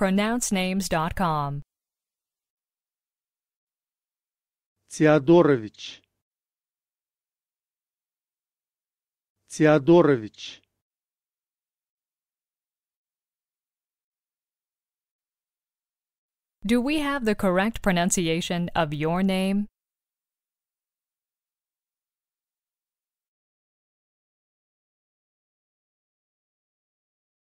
pronouncenames.com. Теодорович Теодорович Do we have the correct pronunciation of your name?